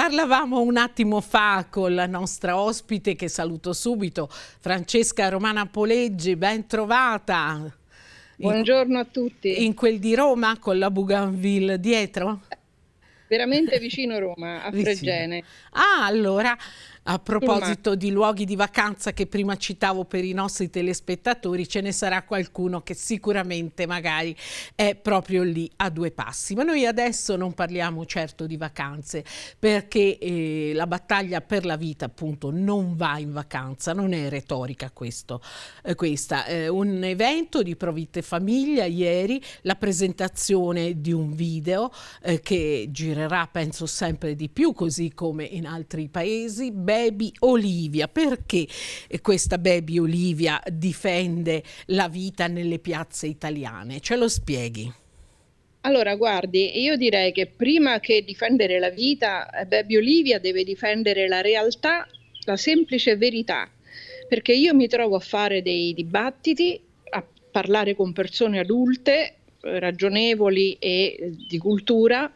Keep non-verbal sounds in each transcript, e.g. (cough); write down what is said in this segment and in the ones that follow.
Parlavamo un attimo fa con la nostra ospite che saluto subito, Francesca Romana Poleggi, ben trovata. Buongiorno a tutti. In quel di Roma con la Bougainville dietro? Veramente vicino Roma, a Fregene. Ah, allora a proposito di luoghi di vacanza che prima citavo per i nostri telespettatori, ce ne sarà qualcuno che sicuramente magari è proprio lì a due passi. Ma noi adesso non parliamo certo di vacanze, perché eh, la battaglia per la vita appunto non va in vacanza, non è retorica questo, eh, questa. Eh, un evento di Provitte Famiglia ieri, la presentazione di un video eh, che girerà penso sempre di più, così come in altri paesi, ben Baby Olivia. Perché questa Baby Olivia difende la vita nelle piazze italiane? Ce lo spieghi. Allora, guardi, io direi che prima che difendere la vita, eh, Baby Olivia deve difendere la realtà, la semplice verità, perché io mi trovo a fare dei dibattiti, a parlare con persone adulte, eh, ragionevoli e eh, di cultura,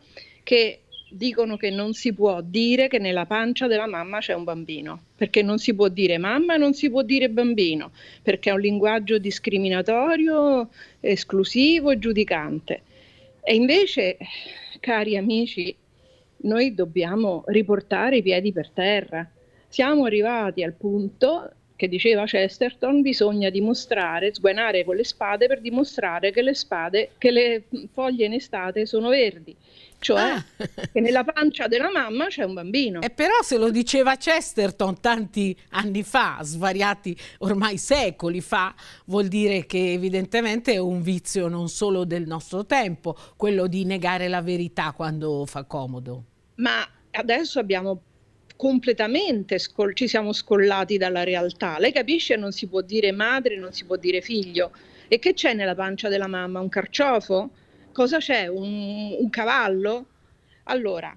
che dicono che non si può dire che nella pancia della mamma c'è un bambino, perché non si può dire mamma, non si può dire bambino, perché è un linguaggio discriminatorio, esclusivo e giudicante. E invece, cari amici, noi dobbiamo riportare i piedi per terra. Siamo arrivati al punto che diceva Chesterton, bisogna dimostrare, sguainare con le spade per dimostrare che le, spade, che le foglie in estate sono verdi cioè ah. che nella pancia della mamma c'è un bambino. E però se lo diceva Chesterton tanti anni fa, svariati ormai secoli fa, vuol dire che evidentemente è un vizio non solo del nostro tempo, quello di negare la verità quando fa comodo. Ma adesso abbiamo completamente scol- ci siamo scollati dalla realtà. Lei capisce non si può dire madre, non si può dire figlio. E che c'è nella pancia della mamma? Un carciofo? Cosa c'è? Un, un cavallo? Allora,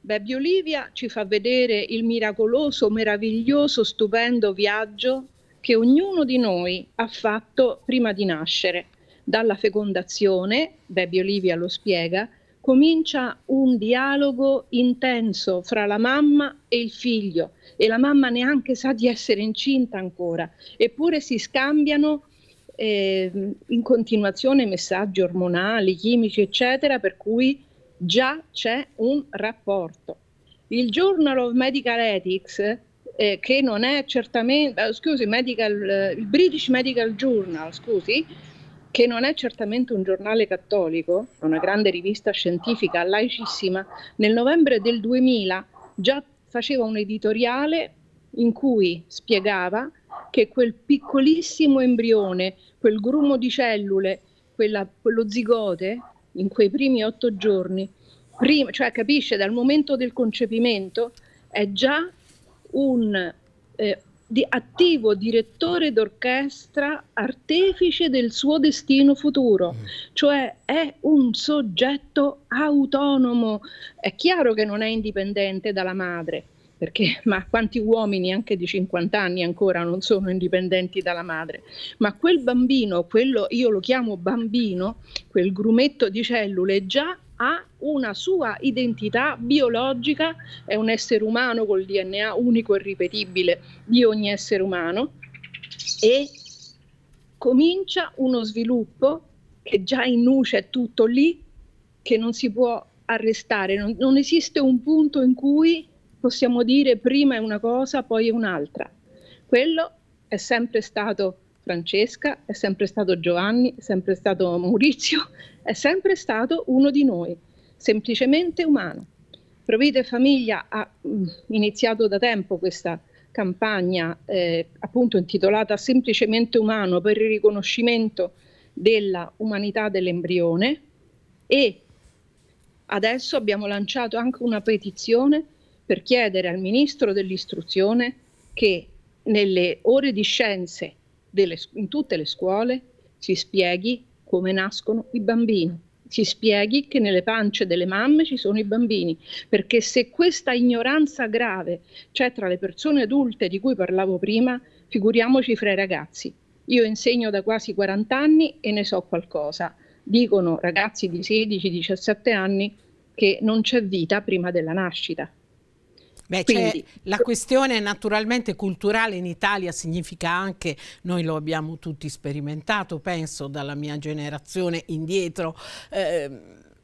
Baby Olivia ci fa vedere il miracoloso, meraviglioso, stupendo viaggio che ognuno di noi ha fatto prima di nascere. Dalla fecondazione, Baby Olivia lo spiega, comincia un dialogo intenso fra la mamma e il figlio e la mamma neanche sa di essere incinta ancora, eppure si scambiano eh, in continuazione messaggi ormonali, chimici, eccetera, per cui già c'è un rapporto. Il Journal of Medical Ethics, eh, che non è certamente, eh, scusi, medical, eh, il British Medical Journal, scusi, che non è certamente un giornale cattolico, è una grande rivista scientifica laicissima, nel novembre del 2000 già faceva un editoriale in cui spiegava che quel piccolissimo embrione, quel grumo di cellule, quella, quello zigote, in quei primi otto giorni, prima, cioè capisce dal momento del concepimento, è già un eh, di attivo direttore d'orchestra, artefice del suo destino futuro, mm. cioè è un soggetto autonomo. È chiaro che non è indipendente dalla madre, perché (laughs) ma quanti uomini anche di 50 anni ancora non sono indipendenti dalla madre, ma quel bambino, quello io lo chiamo bambino, quel grumetto di cellule già ha una sua identità biologica, è un essere umano col DNA unico e ripetibile di ogni essere umano e comincia uno sviluppo che già in è tutto lì, che non si può arrestare, non, non esiste un punto in cui possiamo dire prima è una cosa, poi è un'altra. Quello è sempre stato Francesca, è sempre stato Giovanni, è sempre stato Maurizio, è sempre stato uno di noi, semplicemente umano. Provide Famiglia ha mm, iniziato da tempo questa campagna eh, appunto intitolata Semplicemente Umano per il riconoscimento della umanità dell'embrione e adesso abbiamo lanciato anche una petizione per chiedere al Ministro dell'Istruzione che nelle ore di scienze delle, in tutte le scuole si spieghi come nascono i bambini, si spieghi che nelle pance delle mamme ci sono i bambini, perché se questa ignoranza grave c'è cioè tra le persone adulte di cui parlavo prima, figuriamoci fra i ragazzi. Io insegno da quasi 40 anni e ne so qualcosa. Dicono ragazzi di 16-17 anni che non c'è vita prima della nascita. Beh, Quindi, cioè, la questione naturalmente culturale in Italia significa anche, noi lo abbiamo tutti sperimentato, penso dalla mia generazione indietro, eh,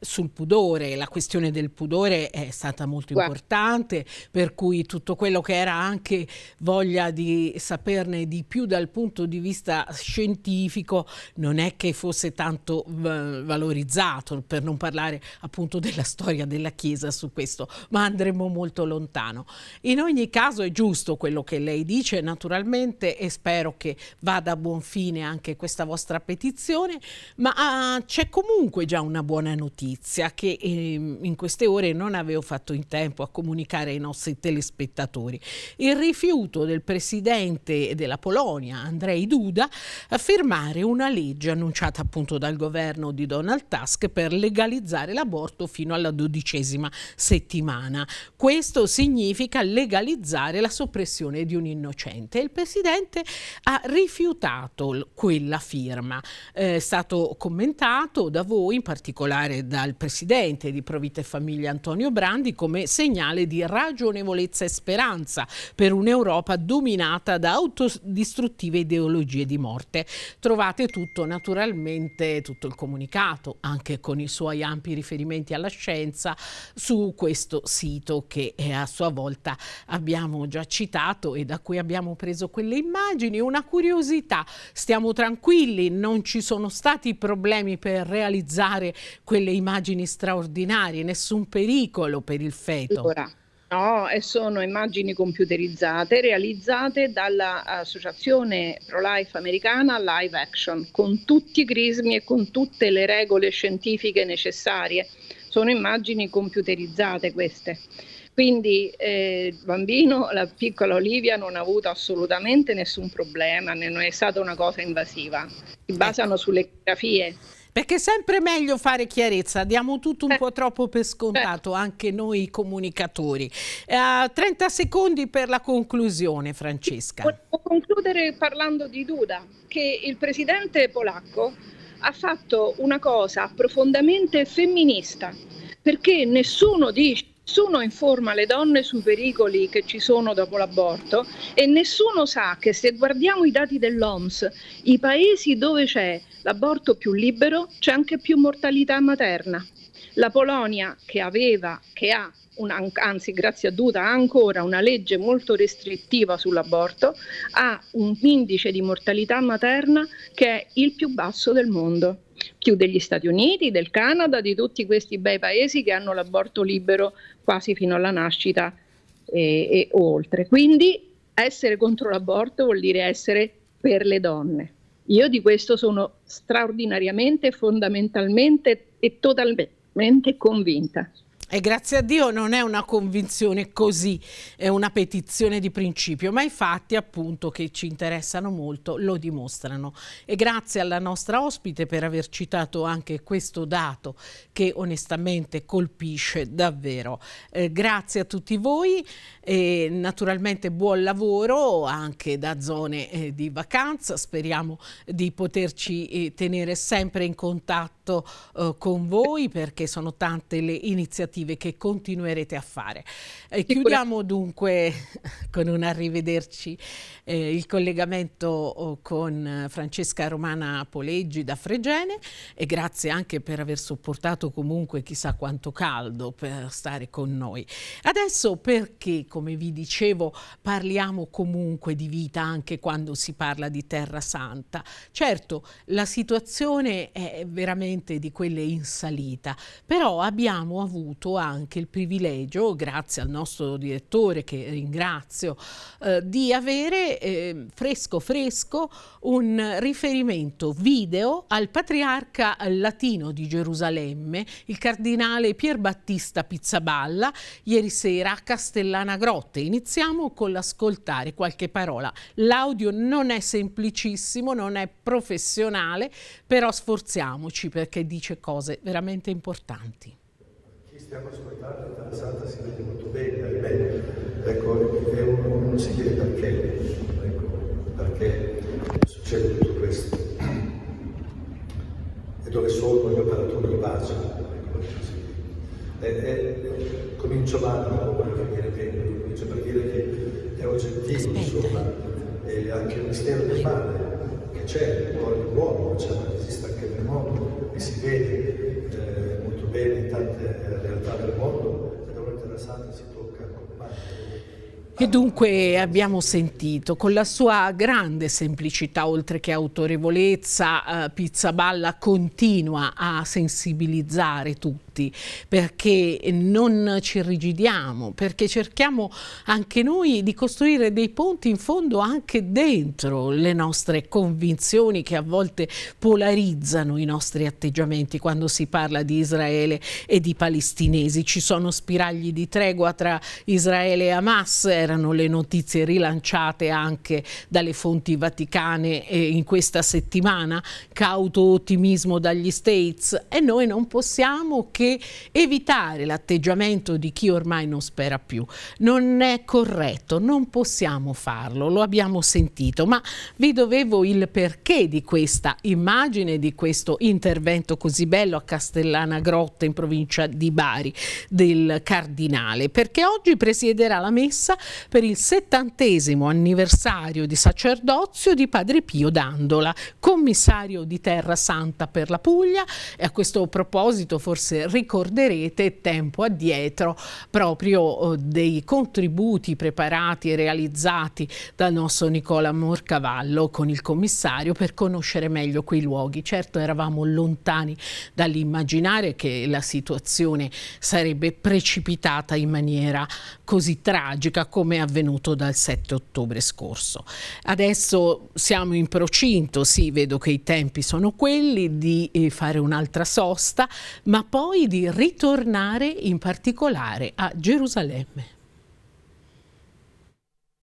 sul pudore, la questione del pudore è stata molto importante, per cui tutto quello che era anche voglia di saperne di più dal punto di vista scientifico non è che fosse tanto valorizzato, per non parlare appunto della storia della Chiesa su questo, ma andremo molto lontano. In ogni caso è giusto quello che lei dice, naturalmente, e spero che vada a buon fine anche questa vostra petizione, ma ah, c'è comunque già una buona notizia notizia che ehm, in queste ore non avevo fatto in tempo a comunicare ai nostri telespettatori. Il rifiuto del presidente della Polonia, Andrei Duda, a firmare una legge annunciata appunto dal governo di Donald Tusk per legalizzare l'aborto fino alla dodicesima settimana. Questo significa legalizzare la soppressione di un innocente. Il presidente ha rifiutato quella firma. Eh, è stato commentato da voi, in particolare da dal presidente di Provite Famiglia Antonio Brandi come segnale di ragionevolezza e speranza per un'Europa dominata da autodistruttive ideologie di morte. Trovate tutto naturalmente, tutto il comunicato, anche con i suoi ampi riferimenti alla scienza, su questo sito che eh, a sua volta abbiamo già citato e da cui abbiamo preso quelle immagini. Una curiosità, stiamo tranquilli, non ci sono stati problemi per realizzare quelle immagini immagini straordinarie, nessun pericolo per il feto. Allora. No, sono immagini computerizzate realizzate dall'associazione pro-life americana Live Action con tutti i crismi e con tutte le regole scientifiche necessarie. Sono immagini computerizzate queste. Quindi eh, il bambino, la piccola Olivia, non ha avuto assolutamente nessun problema, non è stata una cosa invasiva. Si ecco. basano sulle grafie perché è sempre meglio fare chiarezza, diamo tutto un eh. po' troppo per scontato eh. anche noi comunicatori. Uh, eh, 30 secondi per la conclusione, Francesca. Volevo concludere parlando di Duda, che il presidente polacco ha fatto una cosa profondamente femminista, perché nessuno dice nessuno informa le donne sui pericoli che ci sono dopo l'aborto e nessuno sa che se guardiamo i dati dell'OMS, i paesi dove c'è l'aborto più libero c'è anche più mortalità materna. La Polonia che aveva, che ha una, anzi grazie a Duda ha ancora una legge molto restrittiva sull'aborto, ha un indice di mortalità materna che è il più basso del mondo più degli Stati Uniti, del Canada, di tutti questi bei paesi che hanno l'aborto libero quasi fino alla nascita e, e oltre. Quindi essere contro l'aborto vuol dire essere per le donne. Io di questo sono straordinariamente, fondamentalmente e totalmente convinta. E grazie a Dio non è una convinzione così, è una petizione di principio, ma i fatti appunto che ci interessano molto lo dimostrano. E grazie alla nostra ospite per aver citato anche questo dato che onestamente colpisce davvero. Eh, grazie a tutti voi e naturalmente buon lavoro anche da zone eh, di vacanza, speriamo di poterci eh, tenere sempre in contatto contatto eh, con voi perché sono tante le iniziative che continuerete a fare. Eh, chiudiamo dunque (laughs) con un arrivederci eh, il collegamento oh, con Francesca Romana Poleggi da Fregene e grazie anche per aver sopportato comunque chissà quanto caldo per stare con noi. Adesso perché, come vi dicevo, parliamo comunque di vita anche quando si parla di Terra Santa. Certo, la situazione è veramente sicuramente di quelle in salita, però abbiamo avuto anche il privilegio, grazie al nostro direttore che ringrazio, eh, di avere eh, fresco fresco un riferimento video al patriarca latino di Gerusalemme, il cardinale Pier Battista Pizzaballa, ieri sera a Castellana Grotte. Iniziamo con l'ascoltare qualche parola. L'audio non è semplicissimo, non è professionale, però sforziamoci perché perché dice cose veramente importanti. Chi stiamo ascoltando, la Santa si vede molto bene, ahimè. Ecco, è uno, non si chiede perché, ecco, perché succede tutto questo. E dove sono gli operatori di pace? Ecco, così. E, e, comincio male, non voglio finire bene, comincio per dire che è oggettivo, Aspetta. insomma, e anche il mistero del male che c'è, il buono, c'è precisava se tocar com o Che dunque abbiamo sentito, con la sua grande semplicità oltre che autorevolezza, eh, Pizzaballa continua a sensibilizzare tutti perché non ci irrigidiamo, perché cerchiamo anche noi di costruire dei ponti in fondo anche dentro le nostre convinzioni che a volte polarizzano i nostri atteggiamenti quando si parla di Israele e di palestinesi. Ci sono spiragli di tregua tra Israele e Hamas, erano le notizie rilanciate anche dalle fonti vaticane eh, in questa settimana, cauto ottimismo dagli States e noi non possiamo che evitare l'atteggiamento di chi ormai non spera più. Non è corretto, non possiamo farlo, lo abbiamo sentito, ma vi dovevo il perché di questa immagine, di questo intervento così bello a Castellana Grotta in provincia di Bari del cardinale, perché oggi presiederà la messa per il settantesimo anniversario di sacerdozio di Padre Pio Dandola, commissario di Terra Santa per la Puglia e a questo proposito forse ricorderete tempo addietro proprio oh, dei contributi preparati e realizzati dal nostro Nicola Morcavallo con il commissario per conoscere meglio quei luoghi. Certo eravamo lontani dall'immaginare che la situazione sarebbe precipitata in maniera così tragica, come è avvenuto dal 7 ottobre scorso. Adesso siamo in procinto, sì, vedo che i tempi sono quelli di eh, fare un'altra sosta, ma poi di ritornare in particolare a Gerusalemme.